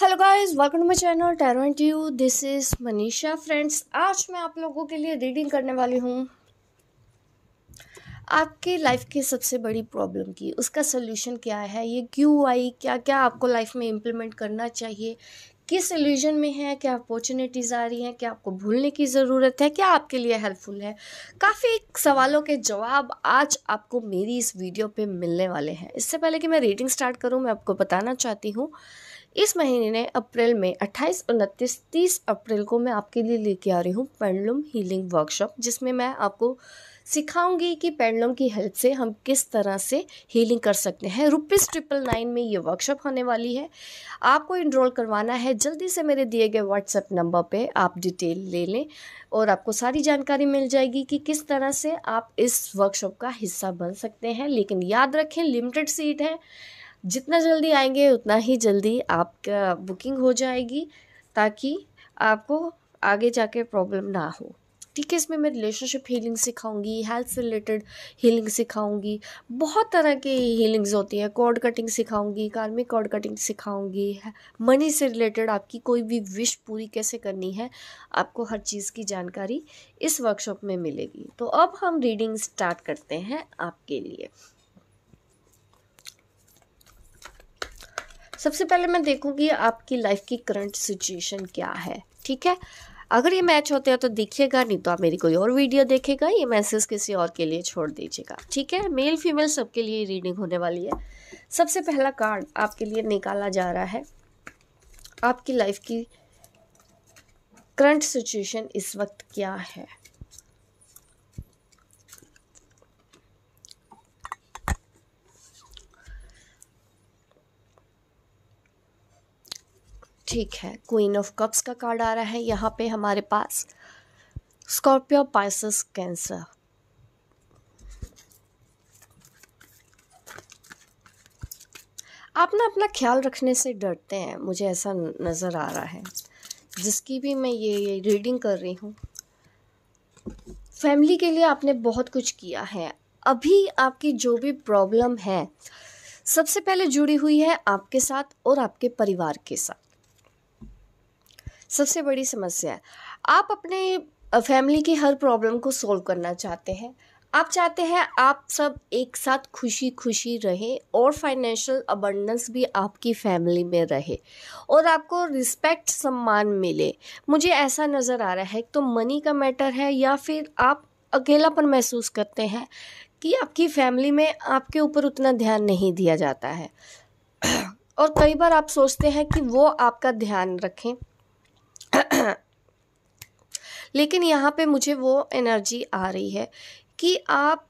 Hello guys welcome to my channel tarot you this is Manisha friends आज मैं आप लोगों के लिए रीडिंग करने वाली हूँ आपके लाइफ की सबसे बड़ी प्रॉब्लम की उसका सोल्यूशन क्या है ये क्यों आई क्या क्या आपको लाइफ में इम्प्लीमेंट करना चाहिए किस इल्यूजन में है क्या अपॉर्चुनिटीज़ आ रही हैं क्या आपको भूलने की ज़रूरत है क्या आपके लिए हेल्पफुल है काफ़ी सवालों के जवाब आज आपको मेरी इस वीडियो पे मिलने वाले हैं इससे पहले कि मैं रीडिंग स्टार्ट करूँ मैं आपको बताना चाहती हूँ इस महीने अप्रैल में 28, उनतीस 30 अप्रैल को मैं आपके लिए लेके आ रही हूँ पेंडलम हीलिंग वर्कशॉप जिसमें मैं आपको सिखाऊंगी कि पेंडलम की हेल्प से हम किस तरह से हीलिंग कर सकते हैं रुपीज़ ट्रिपल नाइन में ये वर्कशॉप होने वाली है आपको इनरोल करवाना है जल्दी से मेरे दिए गए व्हाट्सएप नंबर पे आप डिटेल ले लें और आपको सारी जानकारी मिल जाएगी कि किस तरह से आप इस वर्कशॉप का हिस्सा बन सकते हैं लेकिन याद रखें लिमिटेड सीट है जितना जल्दी आएंगे उतना ही जल्दी आपका बुकिंग हो जाएगी ताकि आपको आगे जाके प्रॉब्लम ना हो ठीक है इसमें मैं रिलेशनशिप हीलिंग सिखाऊंगी हेल्थ से रिलेटेड हीलिंग सिखाऊंगी बहुत तरह की हीलिंग्स होती हैं कॉर्ड कटिंग सिखाऊंगी कार्मिक कॉर्ड कटिंग सिखाऊंगी मनी से रिलेटेड आपकी कोई भी विश पूरी कैसे करनी है आपको हर चीज़ की जानकारी इस वर्कशॉप में मिलेगी तो अब हम रीडिंग स्टार्ट करते हैं आपके लिए सबसे पहले मैं देखूंगी आपकी लाइफ की करंट सिचुएशन क्या है ठीक है अगर ये मैच होते हैं तो देखिएगा नहीं तो आप मेरी कोई और वीडियो देखेगा ये मैसेज किसी और के लिए छोड़ दीजिएगा ठीक है मेल फीमेल सबके लिए रीडिंग होने वाली है सबसे पहला कार्ड आपके लिए निकाला जा रहा है आपकी लाइफ की करंट सिचुएशन इस वक्त क्या है ठीक है क्वीन ऑफ कप्स का कार्ड आ रहा है यहाँ पे हमारे पास स्कॉर्पियो पाइसस कैंसर आप ना अपना ख्याल रखने से डरते हैं मुझे ऐसा नज़र आ रहा है जिसकी भी मैं ये, ये रीडिंग कर रही हूँ फैमिली के लिए आपने बहुत कुछ किया है अभी आपकी जो भी प्रॉब्लम है सबसे पहले जुड़ी हुई है आपके साथ और आपके परिवार के साथ सबसे बड़ी समस्या आप अपने फैमिली की हर प्रॉब्लम को सोल्व करना चाहते हैं आप चाहते हैं आप सब एक साथ खुशी खुशी रहें और फाइनेंशियल अबंडेंस भी आपकी फैमिली में रहे और आपको रिस्पेक्ट सम्मान मिले मुझे ऐसा नज़र आ रहा है तो मनी का मैटर है या फिर आप अकेलापन महसूस करते हैं कि आपकी फैमिली में आपके ऊपर उतना ध्यान नहीं दिया जाता है और कई बार आप सोचते हैं कि वो आपका ध्यान रखें लेकिन यहाँ पे मुझे वो एनर्जी आ रही है कि आप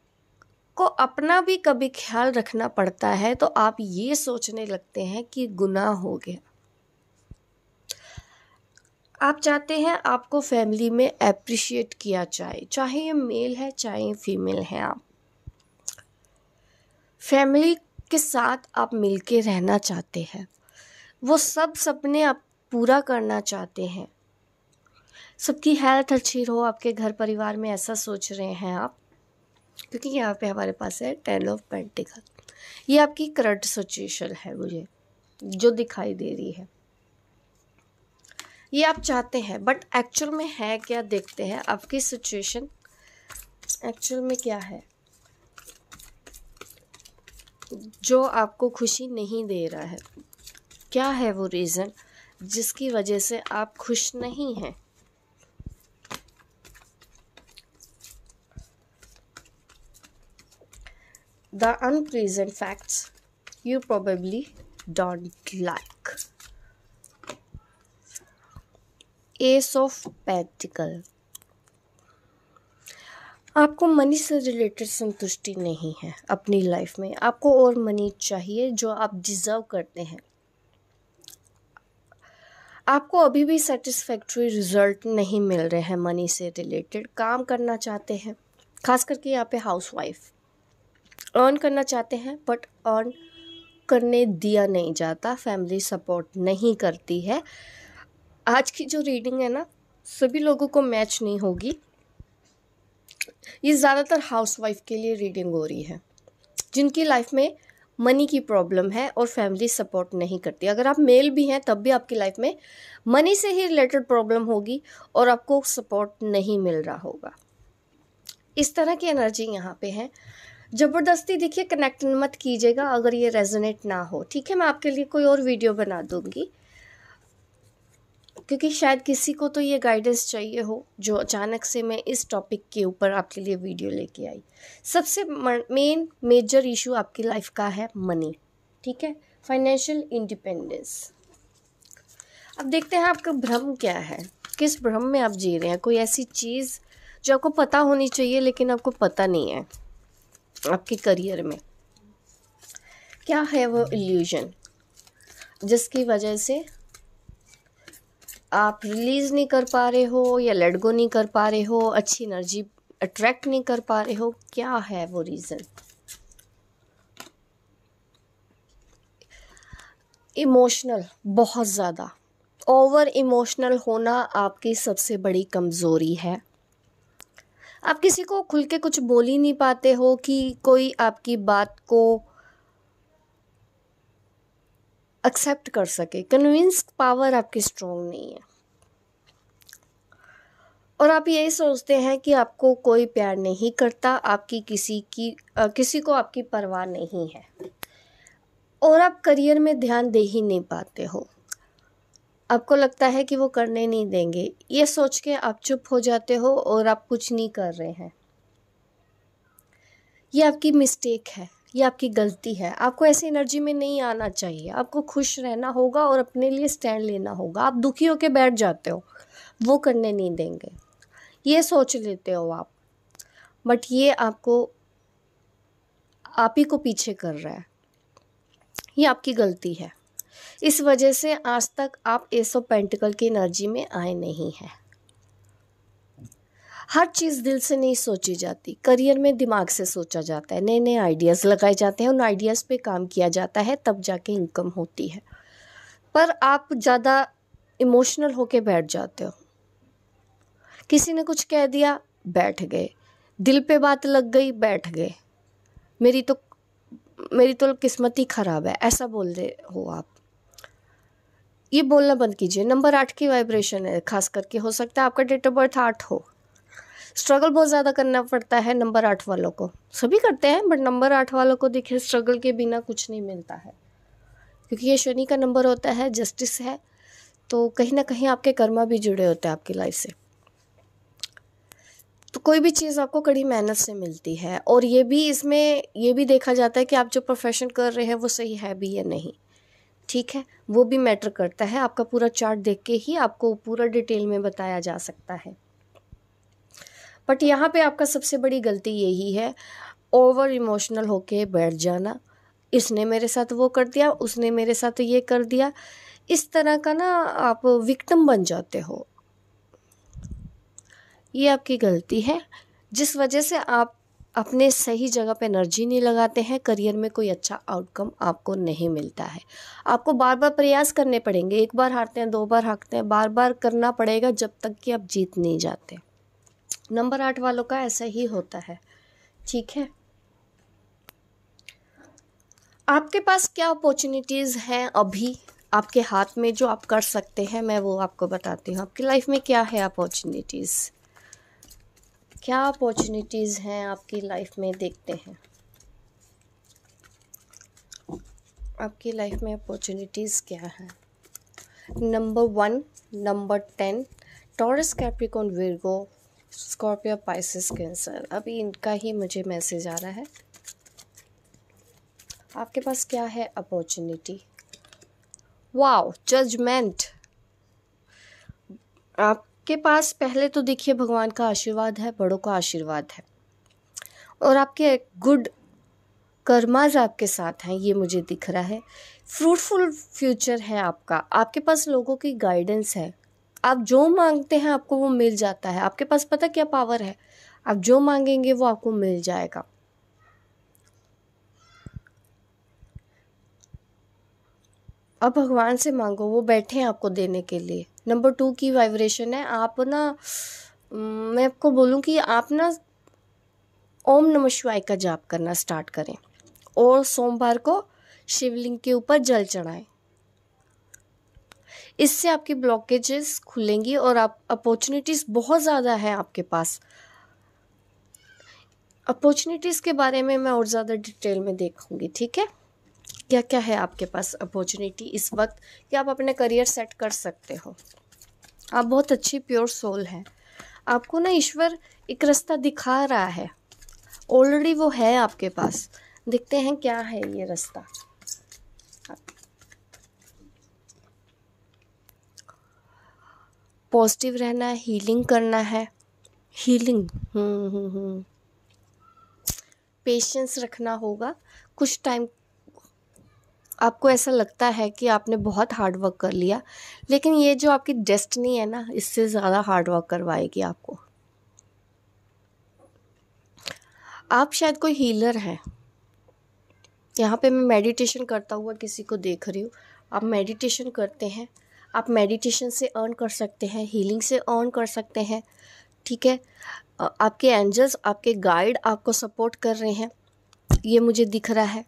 को अपना भी कभी ख्याल रखना पड़ता है तो आप ये सोचने लगते हैं कि गुनाह हो गया आप चाहते हैं आपको फैमिली में अप्रिशिएट किया जाए चाहे ये मेल है चाहे फीमेल है आप फैमिली के साथ आप मिलके रहना चाहते हैं वो सब सपने आप पूरा करना चाहते हैं सबकी हेल्थ अच्छी रहो आपके घर परिवार में ऐसा सोच रहे हैं आप क्योंकि यहाँ पे हमारे पास है टेन ऑफ पेंटिकल ये आपकी करंट सिचुएशन है मुझे जो दिखाई दे रही है ये आप चाहते हैं बट एक्चुअल में है क्या देखते हैं आपकी सिचुएशन एक्चुअल में क्या है जो आपको खुशी नहीं दे रहा है क्या है वो रीज़न जिसकी वजह से आप खुश नहीं हैं the unpleasant facts you probably don't like. Ace of Pentacles. आपको मनी से रिलेटेड संतुष्टि नहीं है अपनी लाइफ में आपको और मनी चाहिए जो आप डिज़र्व करते हैं आपको अभी भी सेटिस्फैक्ट्री रिजल्ट नहीं मिल रहे हैं मनी से रिलेटेड काम करना चाहते हैं खास करके यहाँ पे हाउसवाइफ अर्न करना चाहते हैं बट अर्न करने दिया नहीं जाता फैमिली सपोर्ट नहीं करती है आज की जो रीडिंग है ना सभी लोगों को मैच नहीं होगी ये ज़्यादातर हाउसवाइफ के लिए रीडिंग हो रही है जिनकी लाइफ में मनी की प्रॉब्लम है और फैमिली सपोर्ट नहीं करती अगर आप मेल भी हैं तब भी आपकी लाइफ में मनी से ही रिलेटेड प्रॉब्लम होगी और आपको सपोर्ट नहीं मिल रहा होगा इस तरह की एनर्जी यहाँ पे है ज़बरदस्ती देखिए कनेक्ट मत कीजिएगा अगर ये रेजोनेट ना हो ठीक है मैं आपके लिए कोई और वीडियो बना दूंगी क्योंकि शायद किसी को तो ये गाइडेंस चाहिए हो जो अचानक से मैं इस टॉपिक के ऊपर आपके लिए वीडियो लेके आई सबसे मेन मेजर इशू आपकी लाइफ का है मनी ठीक है फाइनेंशियल इंडिपेंडेंस अब देखते हैं आपका भ्रम क्या है किस भ्रम में आप जी रहे हैं कोई ऐसी चीज़ जो आपको पता होनी चाहिए लेकिन आपको पता नहीं है आपके करियर में क्या है वो इल्यूजन जिसकी वजह से आप रिलीज़ नहीं कर पा रहे हो या लेट गो नहीं कर पा रहे हो अच्छी एनर्जी अट्रैक्ट नहीं कर पा रहे हो क्या है वो रीज़न इमोशनल बहुत ज़्यादा ओवर इमोशनल होना आपकी सबसे बड़ी कमज़ोरी है आप किसी को खुल के कुछ बोल ही नहीं पाते हो कि कोई आपकी बात को एक्सेप्ट कर सके कन्विंस पावर आपकी स्ट्रॉन्ग नहीं है और आप यही सोचते हैं कि आपको कोई प्यार नहीं करता आपकी किसी की आ, किसी को आपकी परवाह नहीं है और आप करियर में ध्यान दे ही नहीं पाते हो आपको लगता है कि वो करने नहीं देंगे ये सोच के आप चुप हो जाते हो और आप कुछ नहीं कर रहे हैं ये आपकी मिस्टेक है ये आपकी गलती है आपको ऐसी एनर्जी में नहीं आना चाहिए आपको खुश रहना होगा और अपने लिए स्टैंड लेना होगा आप दुखी होकर बैठ जाते हो वो करने नहीं देंगे ये सोच लेते हो आप बट ये आपको आप ही को पीछे कर रहा है ये आपकी गलती है इस वजह से आज तक आप एस ऑफ पेंटिकल की एनर्जी में आए नहीं हैं हर चीज़ दिल से नहीं सोची जाती करियर में दिमाग से सोचा जाता है नए नए आइडियाज़ लगाए जाते हैं उन आइडियाज़ पे काम किया जाता है तब जाके इनकम होती है पर आप ज़्यादा इमोशनल होके बैठ जाते हो किसी ने कुछ कह दिया बैठ गए दिल पे बात लग गई बैठ गए मेरी तो मेरी तो किस्मत ही ख़राब है ऐसा बोल रहे हो आप ये बोलना बंद कीजिए नंबर आठ की वाइब्रेशन है खास करके हो सकता है आपका डेट ऑफ बर्थ आठ हो स्ट्रगल बहुत ज़्यादा करना पड़ता है नंबर आठ वालों को सभी करते हैं बट नंबर आठ वालों को देखिए स्ट्रगल के बिना कुछ नहीं मिलता है क्योंकि ये शनि का नंबर होता है जस्टिस है तो कहीं ना कहीं आपके कर्मा भी जुड़े होते हैं आपकी लाइफ से तो कोई भी चीज़ आपको कड़ी मेहनत से मिलती है और ये भी इसमें ये भी देखा जाता है कि आप जो प्रोफेशन कर रहे हैं वो सही है भी या नहीं ठीक है वो भी मैटर करता है आपका पूरा चार्ट देख के ही आपको पूरा डिटेल में बताया जा सकता है बट यहाँ पे आपका सबसे बड़ी गलती यही है ओवर इमोशनल होके बैठ जाना इसने मेरे साथ वो कर दिया उसने मेरे साथ ये कर दिया इस तरह का ना आप विक्टम बन जाते हो ये आपकी गलती है जिस वजह से आप अपने सही जगह पे एनर्जी नहीं लगाते हैं करियर में कोई अच्छा आउटकम आपको नहीं मिलता है आपको बार बार प्रयास करने पड़ेंगे एक बार हारते हैं दो बार हारते हैं बार बार करना पड़ेगा जब तक कि आप जीत नहीं जाते नंबर आठ वालों का ऐसा ही होता है ठीक है आपके पास क्या अपॉर्चुनिटीज़ हैं अभी आपके हाथ में जो आप कर सकते हैं मैं वो आपको बताती हूँ आपकी लाइफ में क्या है अपॉर्चुनिटीज़ क्या अपॉर्चुनिटीज़ हैं आपकी लाइफ में देखते हैं आपकी लाइफ में अपॉर्चुनिटीज़ क्या है number one number ten Taurus Capricorn Virgo Scorpio Pisces Cancer अभी इनका ही मुझे मैसेज आ रहा है आपके पास क्या है अपॉर्चुनिटी वाओ जजमेंट आप आपके पास पहले तो देखिए भगवान का आशीर्वाद है बड़ों का आशीर्वाद है और आपके गुड कर्माज आपके साथ हैं ये मुझे दिख रहा है फ्रूटफुल फ्यूचर है आपका आपके पास लोगों की गाइडेंस है आप जो मांगते हैं आपको वो मिल जाता है आपके पास पता क्या पावर है आप जो मांगेंगे वो आपको मिल जाएगा अब भगवान से मांगो वो बैठे हैं आपको देने के लिए नंबर टू की वाइब्रेशन है आप ना मैं आपको बोलूँ कि आप ना ओम नमः शिवाय का जाप करना स्टार्ट करें और सोमवार को शिवलिंग के ऊपर जल चढ़ाएं इससे आपकी ब्लॉकेजेस खुलेंगी और आप अपॉर्चुनिटीज़ बहुत ज़्यादा है आपके पास अपॉर्चुनिटीज़ के बारे में मैं और ज़्यादा डिटेल में देखूँगी ठीक है क्या क्या है आपके पास अपॉर्चुनिटी इस वक्त कि आप अपने करियर सेट कर सकते हो आप बहुत अच्छी प्योर सोल हैं आपको ना ईश्वर एक रास्ता दिखा रहा है ऑलरेडी वो है आपके पास देखते हैं क्या है ये रास्ता पॉजिटिव रहना है हीलिंग करना है हीलिंग हम्म हम्म हम्म पेशेंस रखना होगा कुछ टाइम आपको ऐसा लगता है कि आपने बहुत हार्ड वर्क कर लिया लेकिन ये जो आपकी डेस्टनी है ना इससे ज़्यादा हार्ड वर्क करवाएगी आपको आप शायद कोई हीलर हैं यहाँ पे मैं मेडिटेशन करता हुआ किसी को देख रही हूँ आप मेडिटेशन करते हैं आप मेडिटेशन से अर्न कर सकते हैं हीलिंग से अर्न कर सकते हैं ठीक है आपके एंजल्स आपके गाइड आपको सपोर्ट कर रहे हैं ये मुझे दिख रहा है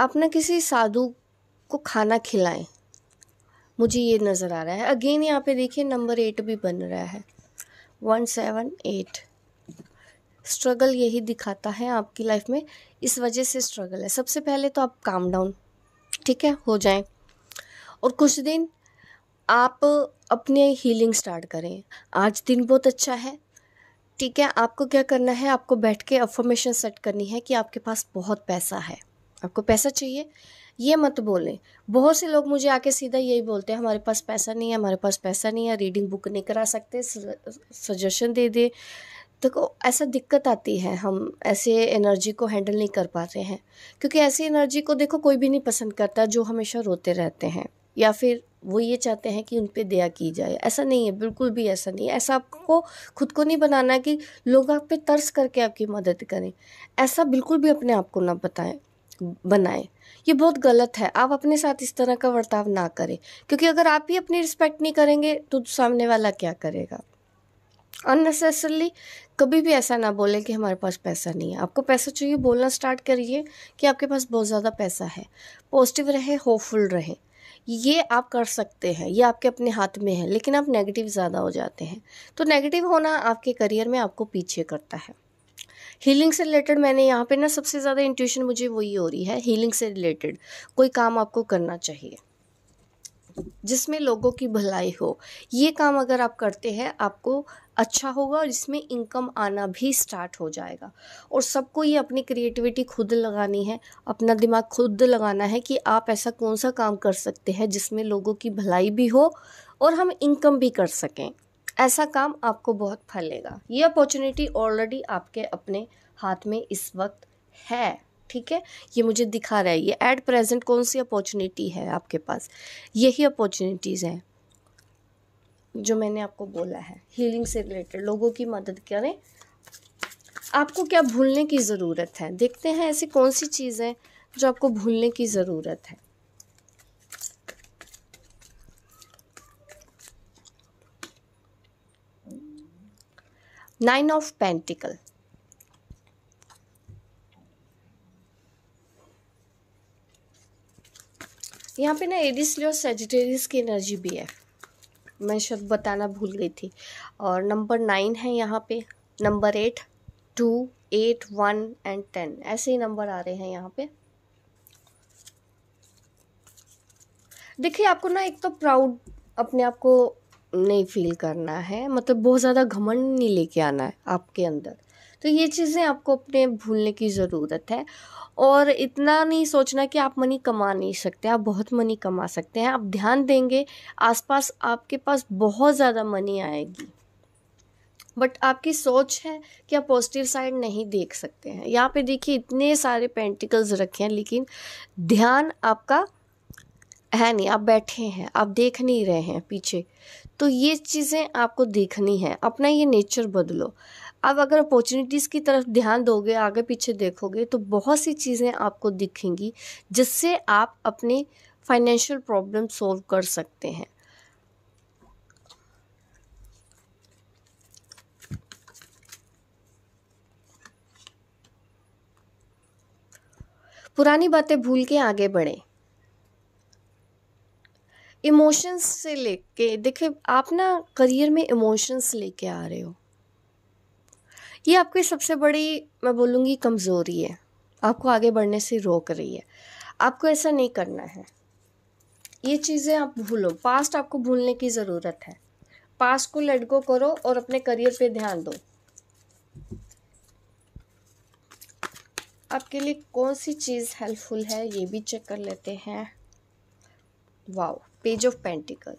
आप ना किसी साधु को खाना खिलाएं मुझे ये नज़र आ रहा है अगेन यहाँ पे देखिए नंबर एट भी बन रहा है वन सेवन एट स्ट्रगल यही दिखाता है आपकी लाइफ में इस वजह से स्ट्रगल है सबसे पहले तो आप काम डाउन ठीक है हो जाएं और कुछ दिन आप अपने हीलिंग स्टार्ट करें आज दिन बहुत अच्छा है ठीक है आपको क्या करना है आपको बैठ के अफॉर्मेशन सेट करनी है कि आपके पास बहुत पैसा है आपको पैसा चाहिए ये मत बोलें बहुत से लोग मुझे आके सीधा यही बोलते हैं हमारे पास पैसा नहीं है हमारे पास पैसा नहीं है रीडिंग बुक नहीं करा सकते सजेशन दे दे तो ऐसा दिक्कत आती है हम ऐसे एनर्जी को हैंडल नहीं कर पाते हैं क्योंकि ऐसी एनर्जी को देखो कोई भी नहीं पसंद करता जो हमेशा रोते रहते हैं या फिर वो ये चाहते हैं कि उन पर दया की जाए ऐसा नहीं है बिल्कुल भी ऐसा नहीं है ऐसा आपको खुद को नहीं बनाना कि लोग आप पे तर्स करके आपकी मदद करें ऐसा बिल्कुल भी अपने आप को ना बताएं बनाएं ये बहुत गलत है आप अपने साथ इस तरह का बर्ताव ना करें क्योंकि अगर आप ही अपनी रिस्पेक्ट नहीं करेंगे तो सामने वाला क्या करेगा अननेसेसरली कभी भी ऐसा ना बोले कि हमारे पास पैसा नहीं है आपको पैसा चाहिए बोलना स्टार्ट करिए कि आपके पास बहुत ज़्यादा पैसा है पॉजिटिव रहे होपफुल रहे ये आप कर सकते हैं ये आपके अपने हाथ में है लेकिन आप नेगेटिव ज़्यादा हो जाते हैं तो नेगेटिव होना आपके करियर में आपको पीछे करता है हीलिंग से रिलेटेड मैंने यहाँ पे ना सबसे ज़्यादा इंट्यूशन मुझे वही हो रही है हीलिंग से रिलेटेड कोई काम आपको करना चाहिए जिसमें लोगों की भलाई हो ये काम अगर आप करते हैं आपको अच्छा होगा और इसमें इनकम आना भी स्टार्ट हो जाएगा और सबको ये अपनी क्रिएटिविटी खुद लगानी है अपना दिमाग खुद लगाना है कि आप ऐसा कौन सा काम कर सकते हैं जिसमें लोगों की भलाई भी हो और हम इनकम भी कर सकें ऐसा काम आपको बहुत फलेगा ये अपॉर्चुनिटी ऑलरेडी आपके अपने हाथ में इस वक्त है ठीक है ये मुझे दिखा रहा है ये एट प्रेजेंट कौन सी अपॉर्चुनिटी है आपके पास यही अपॉर्चुनिटीज़ हैं जो मैंने आपको बोला है हीलिंग से रिलेटेड लोगों की मदद करें आपको क्या भूलने की ज़रूरत है देखते हैं ऐसी कौन सी चीज़ें जो आपको भूलने की ज़रूरत है नाइन ऑफ पेंटिकल यहाँ पे ना एडिस और सेजिटेरियस की एनर्जी भी है मैं शब्द बताना भूल गई थी और नंबर नाइन है यहाँ पे number eight two eight one and ten ऐसे ही नंबर आ रहे हैं यहाँ पे देखिए आपको ना एक तो प्राउड अपने आप को नहीं फील करना है मतलब बहुत ज़्यादा घमंड नहीं लेके आना है आपके अंदर तो ये चीज़ें आपको अपने भूलने की ज़रूरत है और इतना नहीं सोचना कि आप मनी कमा नहीं सकते आप बहुत मनी कमा सकते हैं आप ध्यान देंगे आसपास आपके पास बहुत ज़्यादा मनी आएगी बट आपकी सोच है कि आप पॉजिटिव साइड नहीं देख सकते हैं यहाँ पे देखिए इतने सारे पेंटिकल्स रखे हैं लेकिन ध्यान आपका है नहीं आप बैठे हैं आप देख नहीं रहे हैं पीछे तो ये चीज़ें आपको देखनी है अपना ये नेचर बदलो अब अगर अपॉर्चुनिटीज़ की तरफ ध्यान दोगे आगे पीछे देखोगे तो बहुत सी चीज़ें आपको दिखेंगी जिससे आप अपने फाइनेंशियल प्रॉब्लम सॉल्व कर सकते हैं पुरानी बातें भूल के आगे बढ़ें इमोशंस से लेके देखिए आप ना करियर में इमोशंस लेके आ रहे हो ये आपकी सबसे बड़ी मैं बोलूँगी कमज़ोरी है आपको आगे बढ़ने से रोक रही है आपको ऐसा नहीं करना है ये चीज़ें आप भूलो पास्ट आपको भूलने की ज़रूरत है पास्ट को लेट गो करो और अपने करियर पे ध्यान दो आपके लिए कौन सी चीज़ हेल्पफुल है ये भी चेक कर लेते हैं wow page of pentacles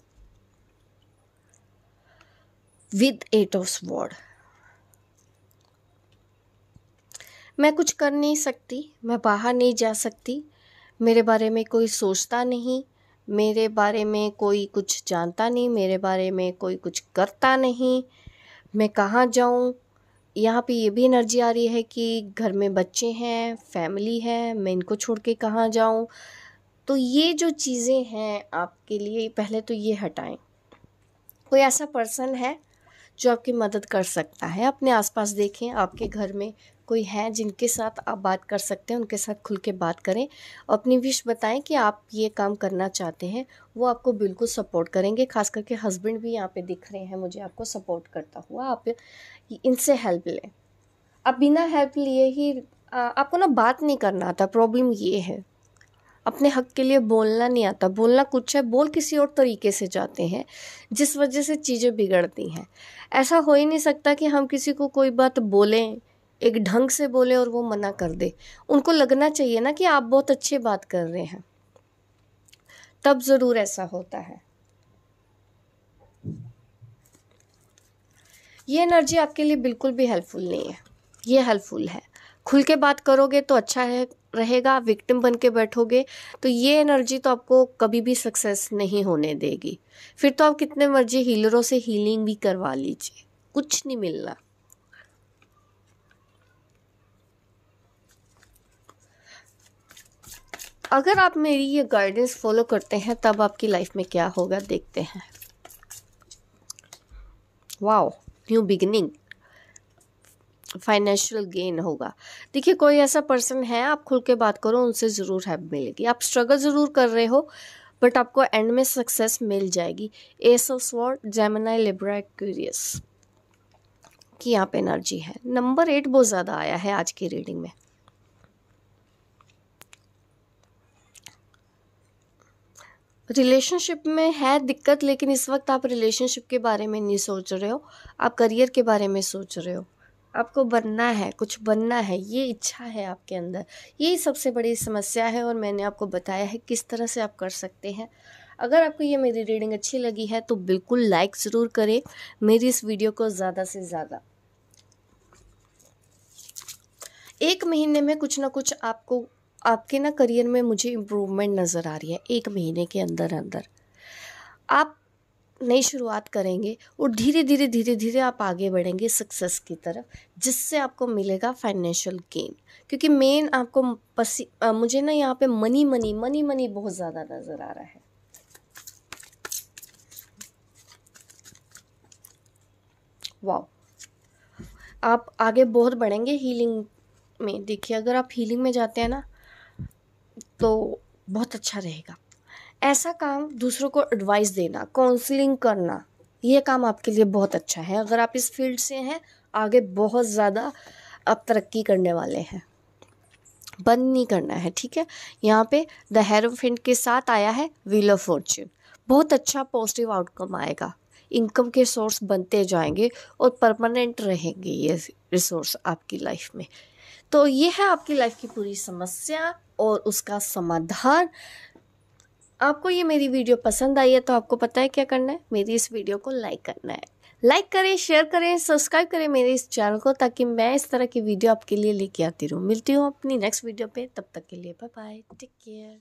with eight of sword मैं कुछ कर नहीं सकती मैं बाहर नहीं जा सकती मेरे बारे में कोई सोचता नहीं मेरे बारे में कोई कुछ जानता नहीं मेरे बारे में कोई कुछ करता नहीं मैं कहाँ जाऊँ यहाँ पे ये भी एनर्जी आ रही है कि घर में बच्चे हैं फैमिली है मैं इनको छोड़ के कहाँ जाऊँ तो ये जो चीज़ें हैं आपके लिए पहले तो ये हटाएं कोई ऐसा पर्सन है जो आपकी मदद कर सकता है अपने आसपास देखें आपके घर में कोई है जिनके साथ आप बात कर सकते हैं उनके साथ खुल के बात करें और अपनी विश बताएं कि आप ये काम करना चाहते हैं वो आपको बिल्कुल सपोर्ट करेंगे खास करके हस्बैंड भी यहाँ पे दिख रहे हैं मुझे आपको सपोर्ट करता हुआ आप इनसे हेल्प लें आप बिना हेल्प लिए ही आपको ना बात नहीं करना आता प्रॉब्लम ये है अपने हक के लिए बोलना नहीं आता बोलना कुछ है बोल किसी और तरीके से जाते हैं जिस वजह से चीज़ें बिगड़ती हैं ऐसा हो ही नहीं सकता कि हम किसी को कोई बात बोलें एक ढंग से बोलें और वो मना कर दे उनको लगना चाहिए ना कि आप बहुत अच्छी बात कर रहे हैं तब ज़रूर ऐसा होता है ये एनर्जी आपके लिए बिल्कुल भी हेल्पफुल नहीं है ये हेल्पफुल है खुल के बात करोगे तो अच्छा है रहेगा विक्टिम बन के बैठोगे तो ये एनर्जी तो आपको कभी भी सक्सेस नहीं होने देगी फिर तो आप कितने मर्जी हीलरों से हीलिंग भी करवा लीजिए कुछ नहीं मिल रहा अगर आप मेरी ये गाइडेंस फॉलो करते हैं तब आपकी लाइफ में क्या होगा देखते हैं wow new beginning financial gain होगा देखिए कोई ऐसा पर्सन है आप खुल के बात करो उनसे ज़रूर हेल्प मिलेगी आप स्ट्रगल ज़रूर कर रहे हो बट आपको एंड में सक्सेस मिल जाएगी ace of sword Gemini Libra Aquarius की आप एनर्जी है नंबर एट बहुत ज़्यादा आया है आज की रीडिंग में रिलेशनशिप में है दिक्कत लेकिन इस वक्त आप रिलेशनशिप के बारे में नहीं सोच रहे हो आप करियर के बारे में सोच रहे हो आपको बनना है कुछ बनना है ये इच्छा है आपके अंदर यही सबसे बड़ी समस्या है और मैंने आपको बताया है किस तरह से आप कर सकते हैं अगर आपको ये मेरी रीडिंग अच्छी लगी है तो बिल्कुल लाइक ज़रूर करें मेरी इस वीडियो को ज़्यादा से ज़्यादा एक महीने में कुछ ना कुछ आपको आपके ना करियर में मुझे इम्प्रूवमेंट नज़र आ रही है एक महीने के अंदर अंदर आप नई शुरुआत करेंगे और धीरे धीरे धीरे धीरे आप आगे बढ़ेंगे सक्सेस की तरफ जिससे आपको मिलेगा फाइनेंशियल गेन क्योंकि मेन आपको पसी आ, मुझे ना यहाँ पे मनी मनी मनी मनी बहुत ज़्यादा नज़र आ रहा है वाह आप आगे बहुत बढ़ेंगे हीलिंग में देखिए अगर आप हीलिंग में जाते हैं ना तो बहुत अच्छा रहेगा ऐसा काम दूसरों को एडवाइस देना काउंसलिंग करना ये काम आपके लिए बहुत अच्छा है अगर आप इस फील्ड से हैं आगे बहुत ज़्यादा आप तरक्की करने वाले हैं बंद नहीं करना है ठीक है यहाँ पे द हेरोफिंट के साथ आया है व्हील ऑफ फॉर्च्यून बहुत अच्छा पॉजिटिव आउटकम आएगा इनकम के सोर्स बनते जाएंगे और परमानेंट रहेंगे ये रिसोर्स आपकी लाइफ में तो ये है आपकी लाइफ की पूरी समस्या और उसका समाधान आपको ये मेरी वीडियो पसंद आई है तो आपको पता है क्या करना है मेरी इस वीडियो को लाइक करना है लाइक करें शेयर करें सब्सक्राइब करें मेरे इस चैनल को ताकि मैं इस तरह की वीडियो आपके लिए लेके आती रहूँ मिलती हूँ अपनी नेक्स्ट वीडियो पे तब तक के लिए बाय बाय टेक केयर